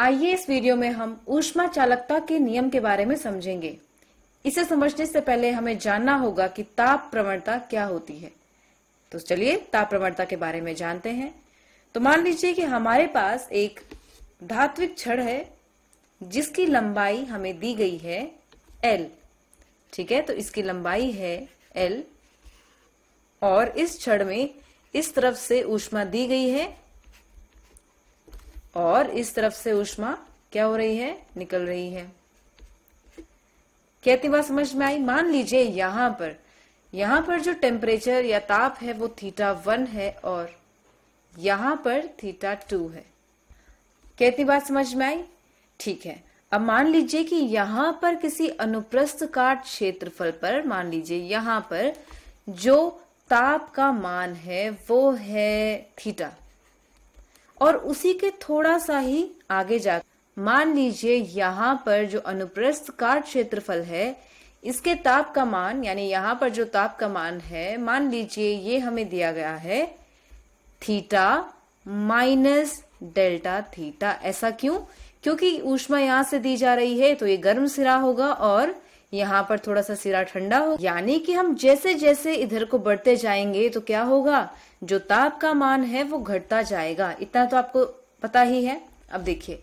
आइए इस वीडियो में हम ऊष्मा चालकता के नियम के बारे में समझेंगे इसे समझने से पहले हमें जानना होगा कि ताप प्रवणता क्या होती है तो चलिए ताप प्रवणता के बारे में जानते हैं तो मान लीजिए कि हमारे पास एक धात्विक छड़ है जिसकी लंबाई हमें दी गई है एल ठीक है तो इसकी लंबाई है एल और इस छड़ में इस तरफ से ऊष्मा दी गई है और इस तरफ से उष्मा क्या हो रही है निकल रही है कहती बात समझ में आई मान लीजिए यहां पर यहां पर जो टेम्परेचर या ताप है वो थीटा वन है और यहां पर थीटा टू है कहती बात समझ में आई ठीक है अब मान लीजिए कि यहां पर किसी अनुप्रस्थ काट क्षेत्रफल पर मान लीजिए यहां पर जो ताप का मान है वो है थीटा और उसी के थोड़ा सा ही आगे जा मान लीजिए यहाँ पर जो अनुप्रस्थ काट क्षेत्रफल है इसके ताप का मान यानी यहाँ पर जो ताप का मान है मान लीजिए ये हमें दिया गया है थीटा माइनस डेल्टा थीटा ऐसा क्यों क्योंकि ऊष्मा यहां से दी जा रही है तो ये गर्म सिरा होगा और यहाँ पर थोड़ा सा सिरा ठंडा हो यानी कि हम जैसे जैसे इधर को बढ़ते जाएंगे तो क्या होगा जो ताप का मान है वो घटता जाएगा इतना तो आपको पता ही है अब देखिए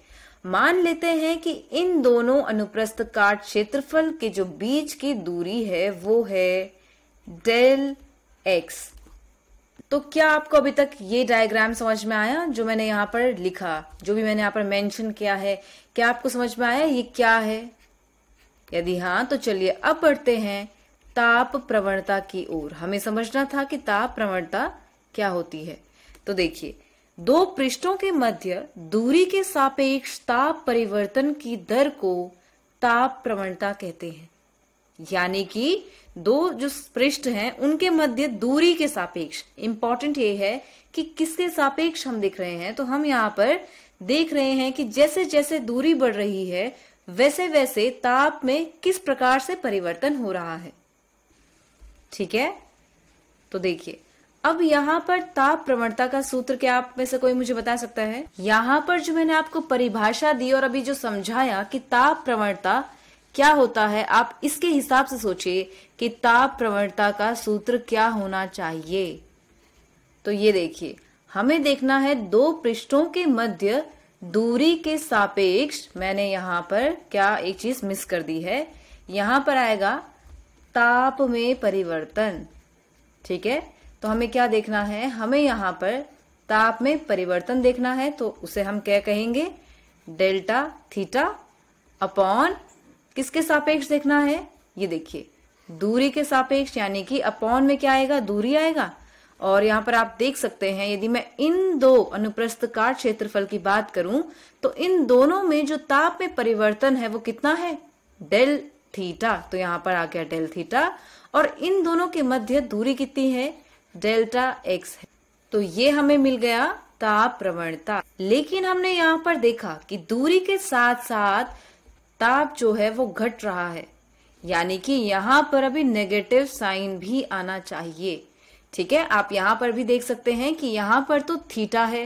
मान लेते हैं कि इन दोनों अनुप्रस्थ काट क्षेत्रफल के जो बीच की दूरी है वो है डेल एक्स तो क्या आपको अभी तक ये डायग्राम समझ में आया जो मैंने यहाँ पर लिखा जो भी मैंने यहाँ पर मेंशन किया है क्या आपको समझ में आया ये क्या है यदि हाँ तो चलिए अब बढ़ते हैं ताप प्रवणता की ओर हमें समझना था कि ताप प्रवणता क्या होती है तो देखिए दो पृष्ठों के मध्य दूरी के सापेक्ष ताप परिवर्तन की दर को ताप प्रवणता कहते हैं यानी कि दो जो पृष्ठ हैं उनके मध्य दूरी के सापेक्ष इंपॉर्टेंट ये है कि किसके सापेक्ष हम देख रहे हैं तो हम यहाँ पर देख रहे हैं कि जैसे जैसे दूरी बढ़ रही है वैसे वैसे ताप में किस प्रकार से परिवर्तन हो रहा है ठीक है तो देखिए अब यहाँ पर ताप प्रवणता का सूत्र क्या आप में से कोई मुझे बता सकता है यहाँ पर जो मैंने आपको परिभाषा दी और अभी जो समझाया कि ताप प्रवणता क्या होता है आप इसके हिसाब से सोचिए कि ताप प्रवणता का सूत्र क्या होना चाहिए तो ये देखिए हमें देखना है दो पृष्ठों के मध्य दूरी के सापेक्ष मैंने यहां पर क्या एक चीज मिस कर दी है यहां पर आएगा ताप में परिवर्तन ठीक है तो हमें क्या देखना है हमें यहां पर ताप में परिवर्तन देखना है तो उसे हम क्या कहेंगे डेल्टा थीटा अपॉन किसके सापेक्ष देखना है ये देखिए दूरी के सापेक्ष यानी कि अपॉन में क्या आएगा दूरी आएगा और यहाँ पर आप देख सकते हैं यदि मैं इन दो अनुप्रस्थ काट क्षेत्रफल की बात करूं तो इन दोनों में जो ताप में परिवर्तन है वो कितना है डेल थीटा तो यहाँ पर आ गया डेल थीटा और इन दोनों के मध्य दूरी कितनी है डेल्टा एक्स है तो ये हमें मिल गया ताप प्रवणता लेकिन हमने यहाँ पर देखा कि दूरी के साथ साथ ताप जो है वो घट रहा है यानी कि यहाँ पर अभी नेगेटिव साइन भी आना चाहिए ठीक है आप यहां पर भी देख सकते हैं कि यहां पर तो थीटा है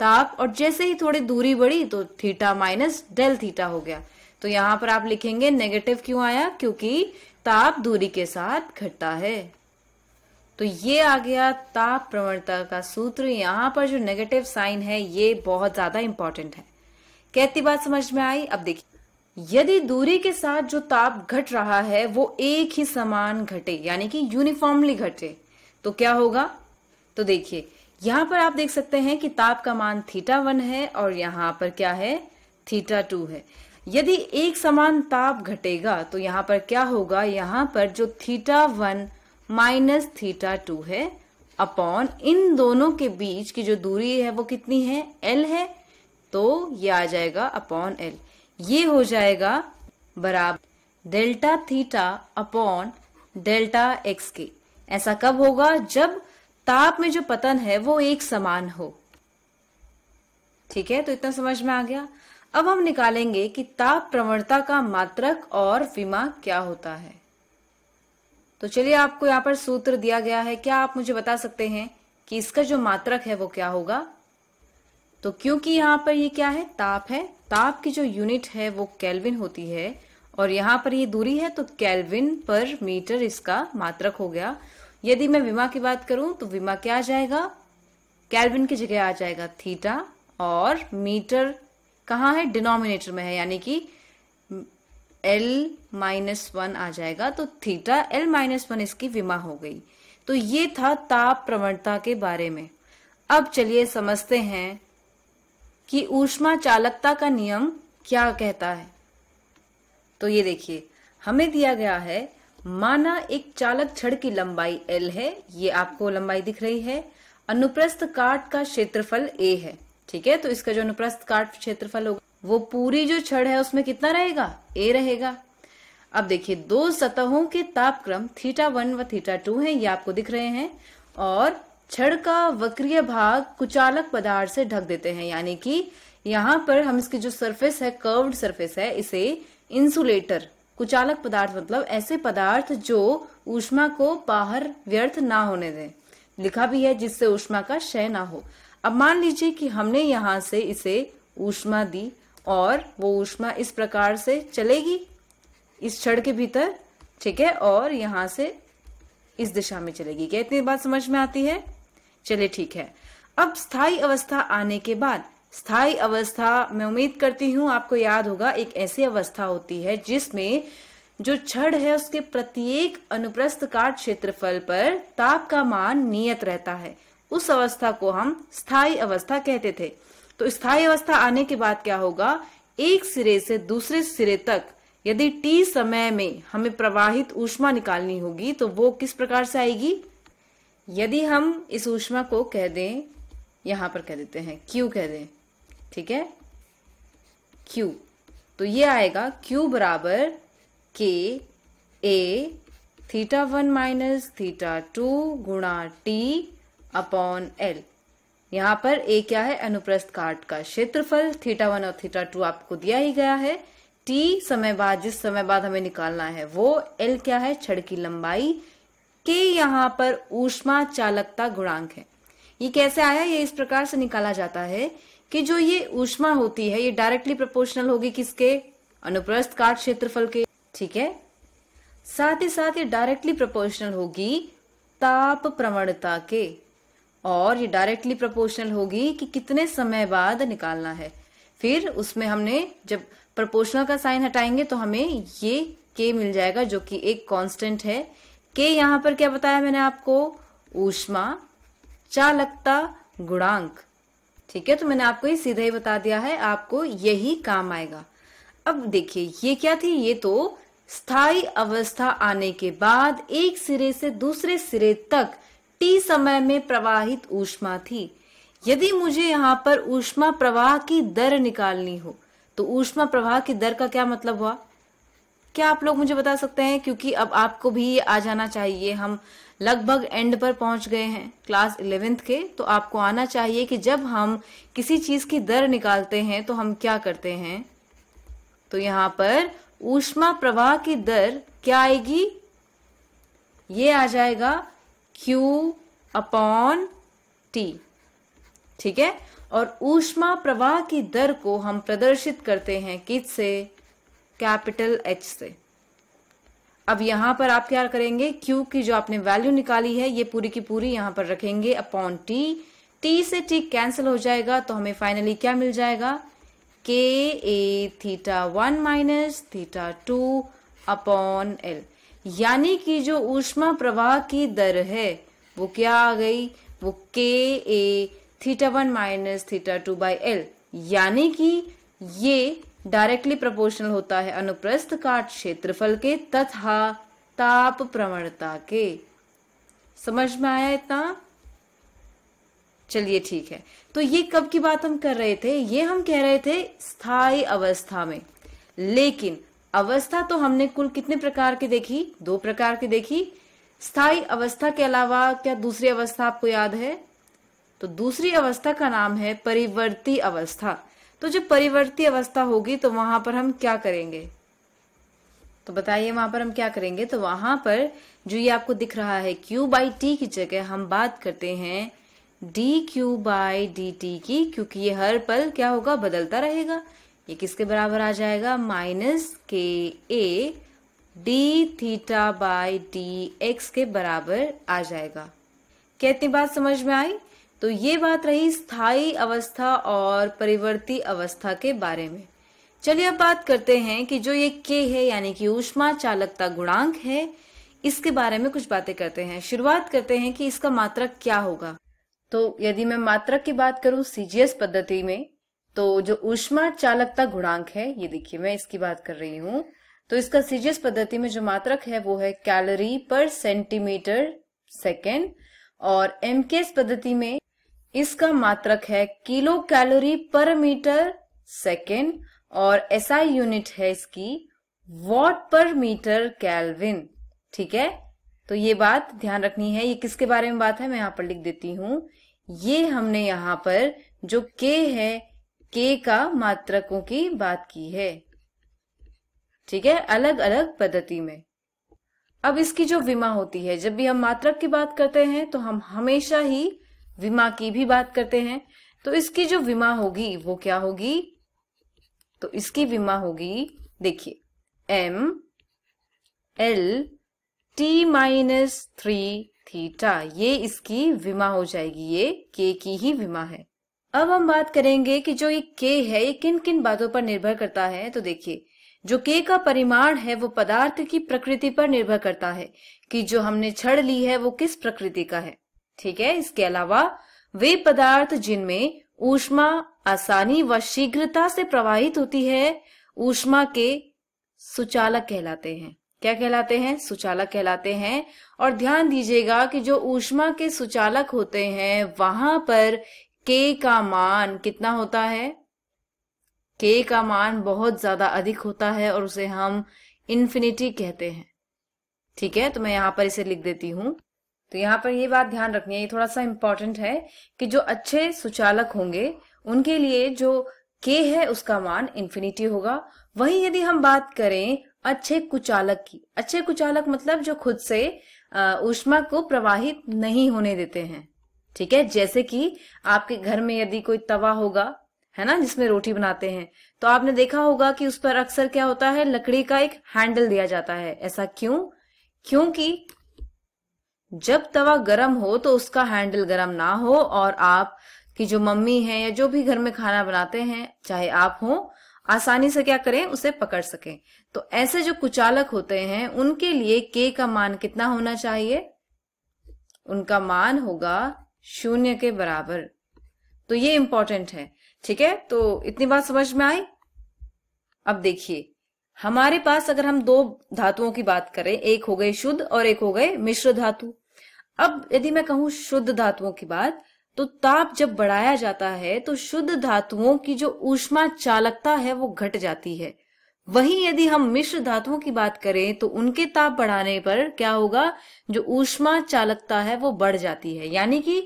ताप और जैसे ही थोड़ी दूरी बढ़ी तो थीटा माइनस डेल थीटा हो गया तो यहां पर आप लिखेंगे नेगेटिव क्यों आया क्योंकि ताप दूरी के साथ घटता है तो ये आ गया ताप प्रवणता का सूत्र यहां पर जो नेगेटिव साइन है ये बहुत ज्यादा इंपॉर्टेंट है कहती बात समझ में आई अब देखिए यदि दूरी के साथ जो ताप घट रहा है वो एक ही समान घटे यानी कि यूनिफॉर्मली घटे तो क्या होगा तो देखिए यहां पर आप देख सकते हैं कि ताप का मान थीटा वन है और यहां पर क्या है थीटा टू है यदि एक समान ताप घटेगा तो यहां पर क्या होगा यहां पर जो theta one minus theta two है अपॉन इन दोनों के बीच की जो दूरी है वो कितनी है एल है तो ये आ जाएगा अपॉन एल ये हो जाएगा बराबर delta theta upon delta x के ऐसा कब होगा जब ताप में जो पतन है वो एक समान हो ठीक है तो इतना समझ में आ गया अब हम निकालेंगे कि ताप प्रवणता का मात्रक और विमा क्या होता है तो चलिए आपको यहाँ पर सूत्र दिया गया है क्या आप मुझे बता सकते हैं कि इसका जो मात्रक है वो क्या होगा तो क्योंकि यहां पर ये क्या है ताप है ताप की जो यूनिट है वो कैलविन होती है और यहां पर ये दूरी है तो कैलविन पर मीटर इसका मात्रक हो गया यदि मैं विमा की बात करूं तो विमा क्या आ जाएगा कैलविन की जगह आ जाएगा थीटा और मीटर कहाँ है डिनोमिनेटर में है यानी कि एल माइनस वन आ जाएगा तो थीटा एल माइनस वन इसकी विमा हो गई तो ये था ताप प्रवणता के बारे में अब चलिए समझते हैं कि ऊष्मा चालकता का नियम क्या कहता है तो ये देखिए हमें दिया गया है माना एक चालक छड़ की लंबाई एल है ये आपको लंबाई दिख रही है अनुप्रस्थ काट का क्षेत्रफल ए है ठीक है तो इसका जो अनुप्रस्थ काट क्षेत्रफल होगा वो पूरी जो छड़ है उसमें कितना रहेगा ए रहेगा अब देखिए दो सतहों के तापक्रम थीटा वन व थीटा टू है ये आपको दिख रहे हैं और छड़ का वक्रीय भाग कुचालक पदार्थ से ढक देते हैं यानी कि यहाँ पर हम इसकी जो सरफेस है कर्व्ड सरफेस है इसे इंसुलेटर कुचालक पदार्थ मतलब ऐसे पदार्थ जो ऊष्मा को बाहर व्यर्थ ना होने दें लिखा भी है जिससे ऊष्मा का क्षय ना हो अब मान लीजिए कि हमने यहां से इसे ऊष्मा दी और वो ऊष्मा इस प्रकार से चलेगी इस छड़ के भीतर ठीक है और यहाँ से इस दिशा में चलेगी क्या इतनी बात समझ में आती है चले ठीक है अब स्थायी अवस्था आने के बाद स्थायी अवस्था मैं उम्मीद करती हूँ आपको याद होगा एक ऐसी अवस्था होती है जिसमें जो छड़ है उसके प्रत्येक अनुप्रस्थ काट क्षेत्रफल पर ताप का मान नियत रहता है उस अवस्था को हम स्थायी अवस्था कहते थे तो स्थायी अवस्था आने के बाद क्या होगा एक सिरे से दूसरे सिरे तक यदि टी समय में हमें प्रवाहित ऊष्मा निकालनी होगी तो वो किस प्रकार से आएगी यदि हम इस ऊष्मा को कह दें यहां पर कह देते हैं क्यू कह दें ठीक है क्यू तो ये आएगा क्यू बराबर के A theta one minus theta two गुणा टी अपॉन एल यहां पर ए क्या है अनुप्रस्थ काट का क्षेत्रफल थीटा वन और थीटा टू आपको दिया ही गया है टी समय बाद जिस समय बाद हमें निकालना है वो एल क्या है छड़ की लंबाई के यहां पर ऊष्मा चालकता गुणांक है ये कैसे आया ये इस प्रकार से निकाला जाता है कि जो ये ऊष्मा होती है ये डायरेक्टली प्रोपोर्शनल होगी किसके अनुप्रस्थ काट क्षेत्रफल के ठीक है साथ ही साथ ये डायरेक्टली प्रोपोर्शनल होगी ताप प्रवणता के और ये डायरेक्टली प्रोपोर्शनल होगी कि कितने समय बाद निकालना है फिर उसमें हमने जब प्रोपोर्शनल का साइन हटाएंगे तो हमें ये के मिल जाएगा जो कि एक कांस्टेंट है के यहां पर क्या बताया मैंने आपको ऊष्मा चालकता गुणांक ठीक है तो मैंने आपको ये सीधा ही बता दिया है आपको यही काम आएगा अब देखिए ये क्या थी ये तो स्थायी अवस्था आने के बाद एक सिरे से दूसरे सिरे तक टी समय में प्रवाहित ऊष्मा थी यदि मुझे यहाँ पर ऊष्मा प्रवाह की दर निकालनी हो तो ऊष्मा प्रवाह की दर का क्या मतलब हुआ क्या आप लोग मुझे बता सकते हैं क्योंकि अब आपको भी आ जाना चाहिए हम लगभग एंड पर पहुंच गए हैं क्लास इलेवेंथ के तो आपको आना चाहिए कि जब हम किसी चीज की दर निकालते हैं तो हम क्या करते हैं तो यहां पर ऊष्मा प्रवाह की दर क्या आएगी ये आ जाएगा Q अपॉन T ठीक है और ऊष्मा प्रवाह की दर को हम प्रदर्शित करते हैं किस से कैपिटल एच से अब यहां पर आप क्या करेंगे क्यू की जो आपने वैल्यू निकाली है ये पूरी की पूरी यहां पर रखेंगे अपॉन टी टी से टी कैंसिल हो जाएगा तो हमें फाइनली क्या मिल जाएगा K A theta one minus theta two upon L यानी कि जो ऊष्मा प्रवाह की दर है वो क्या आ गई वो K A theta one minus theta two by L यानी कि ये डायरेक्टली प्रपोर्शनल होता है अनुप्रस्थ काट क्षेत्रफल के तथा ताप प्रवणता के समझ में आया इतना चलिए ठीक है तो ये कब की बात हम कर रहे थे ये हम कह रहे थे स्थायी अवस्था में लेकिन अवस्था तो हमने कुल कितने प्रकार की देखी दो प्रकार की देखी स्थायी अवस्था के अलावा क्या दूसरी अवस्था आपको याद है तो दूसरी अवस्था का नाम है परिवर्ती अवस्था तो जब परिवर्ती अवस्था होगी तो वहां पर हम क्या करेंगे तो बताइए वहां पर हम क्या करेंगे तो वहां पर जो ये आपको दिख रहा है क्यू बाई टी की जगह हम बात करते हैं D Q by D T की क्योंकि ये हर पल क्या होगा बदलता रहेगा ये किसके बराबर आ जाएगा minus K A D theta by D X के बराबर आ जाएगा क्या इतनी बात समझ में आई तो ये बात रही स्थायी अवस्था और परिवर्ती अवस्था के बारे में चलिए अब बात करते हैं कि जो ये के है यानी कि ऊष्मा चालकता गुणांक है इसके बारे में कुछ बातें करते हैं शुरुआत करते हैं कि इसका मात्रक क्या होगा तो यदि मैं मात्रक की बात करूं सीजीएस पद्धति में तो जो ऊष्मा चालकता गुणांक है ये देखिए मैं इसकी बात कर रही हूँ तो इसका सीजीएस पद्धति में जो मात्रक है वो है कैलोरी पर सेंटीमीटर सेकेंड और एमकेएस पद्धति में इसका मात्रक है किलो कैलोरी पर मीटर सेकेंड और एसआई यूनिट है इसकी वॉट पर मीटर कैलविन ठीक है तो ये बात ध्यान रखनी है ये किसके बारे में बात है मैं यहां पर लिख देती हूं ये हमने यहां पर जो के है के का मात्रकों की बात की है ठीक है अलग अलग पद्धति में अब इसकी जो विमा होती है जब भी हम मात्रक की बात करते हैं तो हम हमेशा ही विमा की भी बात करते हैं तो इसकी जो विमा होगी वो क्या होगी तो इसकी विमा होगी देखिए M L T minus three theta ये इसकी विमा हो जाएगी ये के की ही विमा है अब हम बात करेंगे कि जो ये के है ये किन किन बातों पर निर्भर करता है तो देखिए जो के का परिमाण है वो पदार्थ की प्रकृति पर निर्भर करता है कि जो हमने छड़ ली है वो किस प्रकृति का है ठीक है इसके अलावा वे पदार्थ जिनमें ऊष्मा आसानी व शीघ्रता से प्रवाहित होती है ऊष्मा के सुचालक कहलाते हैं क्या कहलाते हैं सुचालक कहलाते हैं और ध्यान दीजिएगा कि जो ऊष्मा के सुचालक होते हैं वहां पर के का मान कितना होता है के का मान बहुत ज्यादा अधिक होता है और उसे हम इन्फिनिटी कहते हैं ठीक है तो मैं यहां पर इसे लिख देती हूं तो यहाँ पर ये बात ध्यान रखनी है ये थोड़ा सा इम्पोर्टेंट है कि जो अच्छे सुचालक होंगे उनके लिए जो के है उसका मान इन्फिनिटी होगा वही यदि हम बात करें अच्छे कुचालक की अच्छे कुचालक मतलब जो खुद से ऊष्मा को प्रवाहित नहीं होने देते हैं ठीक है जैसे कि आपके घर में यदि कोई तवा होगा है ना जिसमें रोटी बनाते हैं तो आपने देखा होगा कि उस पर अक्सर क्या होता है लकड़ी का एक हैंडल दिया जाता है ऐसा क्यों क्योंकि जब तवा गर्म हो तो उसका हैंडल गर्म ना हो और आप की जो मम्मी है या जो भी घर में खाना बनाते हैं चाहे आप हो आसानी से क्या करें उसे पकड़ सके तो ऐसे जो कुचालक होते हैं उनके लिए के का मान कितना होना चाहिए उनका मान होगा शून्य के बराबर तो ये इंपॉर्टेंट है ठीक है तो इतनी बात समझ में आई अब देखिए हमारे पास अगर हम दो धातुओं की बात करें एक हो गए शुद्ध और एक हो गए मिश्र धातु अब यदि मैं कहूँ शुद्ध धातुओं की बात तो ताप जब बढ़ाया जाता है तो शुद्ध धातुओं की जो ऊष्मा चालकता है वो घट जाती है वहीं यदि हम मिश्र धातुओं की बात करें तो उनके ताप बढ़ाने पर क्या होगा जो ऊष्मा चालकता है वो बढ़ जाती है यानी कि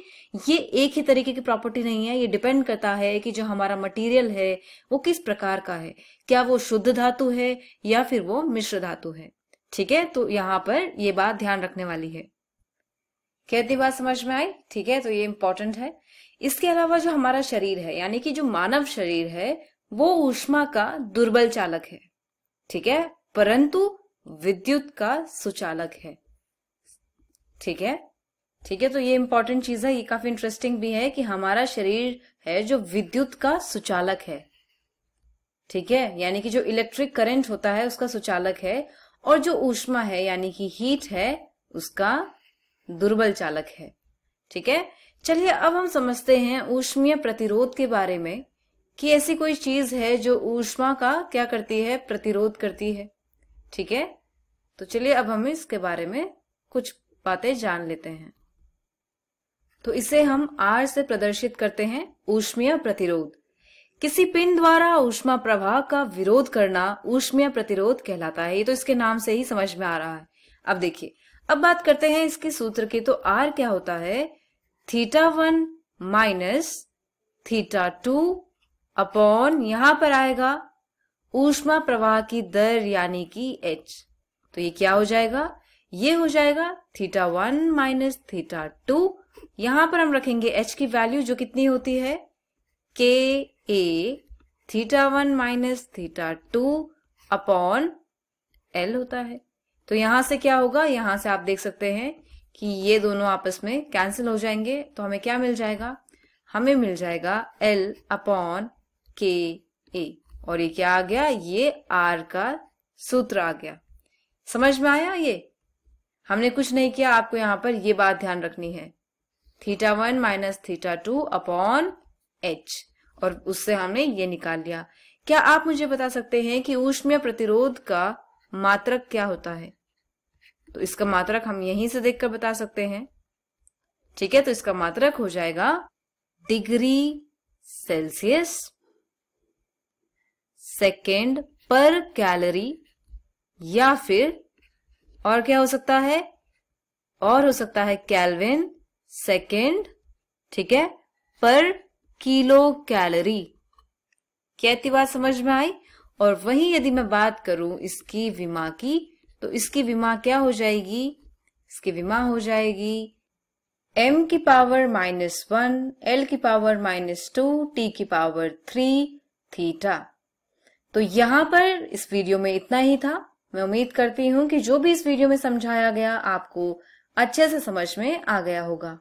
ये एक ही तरीके की प्रॉपर्टी नहीं है ये डिपेंड करता है कि जो हमारा मटेरियल है वो किस प्रकार का है क्या वो शुद्ध धातु है या फिर वो मिश्र धातु है ठीक है तो यहाँ पर ये बात ध्यान रखने वाली है कहती बात समझ में आई ठीक है तो ये इम्पोर्टेंट है इसके अलावा जो हमारा शरीर है यानी कि जो मानव शरीर है वो ऊष्मा का दुर्बल चालक है ठीक है परंतु विद्युत का सुचालक है ठीक है ठीक है तो ये इंपॉर्टेंट चीज है ये काफी इंटरेस्टिंग भी है कि हमारा शरीर है जो विद्युत का सुचालक है ठीक है यानी कि जो इलेक्ट्रिक करंट होता है उसका सुचालक है और जो ऊष्मा है यानी कि हीट है उसका दुर्बल चालक है ठीक है चलिए अब हम समझते हैं ऊष्मीय प्रतिरोध के बारे में कि ऐसी कोई चीज है जो ऊष्मा का क्या करती है प्रतिरोध करती है ठीक है तो चलिए अब हम इसके बारे में कुछ बातें जान लेते हैं तो इसे हम आर से प्रदर्शित करते हैं ऊष्मीय प्रतिरोध किसी पिंड द्वारा ऊष्मा प्रवाह का विरोध करना ऊष्मीय प्रतिरोध कहलाता है ये तो इसके नाम से ही समझ में आ रहा है अब देखिए अब बात करते हैं इसके सूत्र की तो आर क्या होता है theta one minus theta two upon यहां पर आएगा ऊष्मा प्रवाह की दर यानी कि एच तो ये क्या हो जाएगा ये हो जाएगा theta one minus theta two यहां पर हम रखेंगे एच की वैल्यू जो कितनी होती है K A theta one minus theta two upon L होता है तो यहां से क्या होगा यहां से आप देख सकते हैं कि ये दोनों आपस में कैंसिल हो जाएंगे तो हमें क्या मिल जाएगा हमें मिल जाएगा एल अपॉन के ए और ये क्या आ गया ये आर का सूत्र आ गया समझ में आया ये हमने कुछ नहीं किया आपको यहां पर ये बात ध्यान रखनी है theta one minus theta two upon H और उससे हमने ये निकाल लिया क्या आप मुझे बता सकते हैं कि ऊष्मीय प्रतिरोध का मात्रक क्या होता है तो इसका मात्रक हम यहीं से देखकर बता सकते हैं ठीक है तो इसका मात्रक हो जाएगा डिग्री सेल्सियस सेकेंड पर कैलोरी या फिर और क्या हो सकता है और हो सकता है कैलविन सेकेंड ठीक है पर किलो कैलोरी क्या बात समझ में आई और वहीं यदि मैं बात करूं इसकी विमा की तो इसकी विमा क्या हो जाएगी इसकी विमा हो जाएगी एम की पावर माइनस वन एल की पावर माइनस टू टी की पावर थ्री थीटा तो यहां पर इस वीडियो में इतना ही था मैं उम्मीद करती हूं कि जो भी इस वीडियो में समझाया गया आपको अच्छे से समझ में आ गया होगा